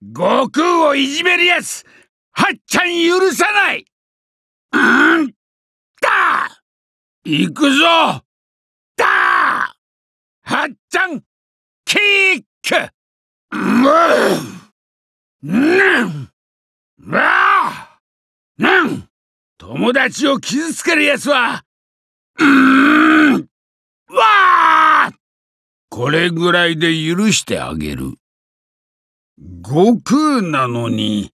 悟空をいじめるやつはっちゃん許さないうんだ行くぞだはっちゃんキックうんあなん友達を傷つけるやつはうんわあこれぐらいで許してあげる。悟空なのに、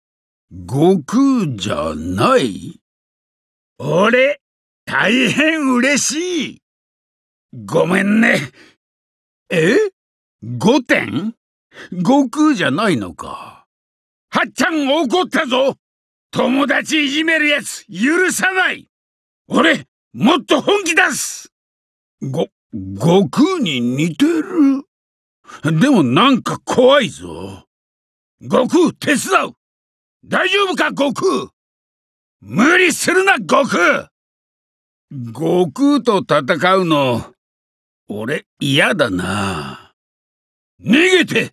悟空じゃない俺、大変嬉しい。ごめんね。え五点悟空じゃないのか。はっちゃん怒ったぞ友達いじめるやつ許さない俺、もっと本気出すご、悟空に似てる。でもなんか怖いぞ。悟空手伝う大丈夫か悟空無理するな悟空悟空と戦うの俺嫌だな逃げて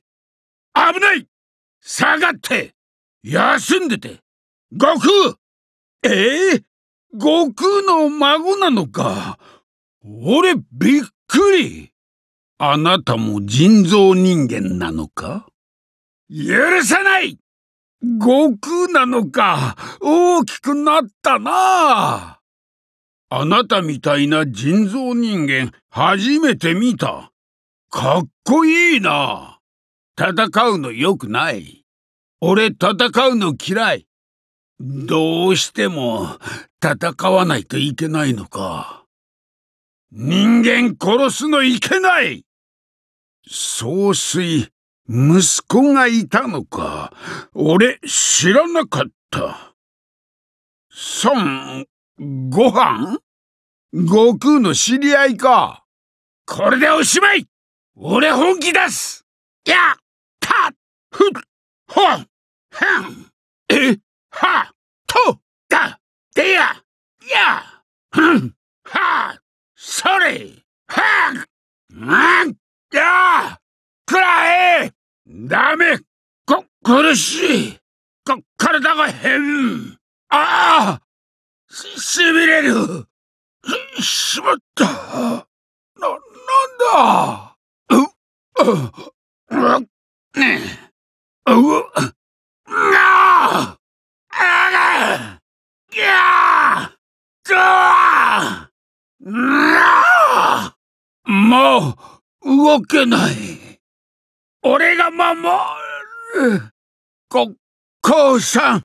危ない下がって休んでて悟空ええー、悟空の孫なのか俺びっくりあなたも人造人間なのか許さない悟空なのか、大きくなったなあなたみたいな人造人間、初めて見た。かっこいいな戦うのよくない。俺戦うの嫌い。どうしても戦わないといけないのか。人間殺すのいけない総帥、息子がいたのか。俺、知らなかった。さん、ご飯悟空の知り合いか。これでおしまい俺本気出すやったふっほんはんえはとだでややふんはそれはんやくらえダメこ、苦しいこ、体が変ああし、しびれるし、しまったな、なんだう、う、う、ねう。う、なあう、う。ぎゃう。どう、なあもう、動けない。俺が守るご、こうさん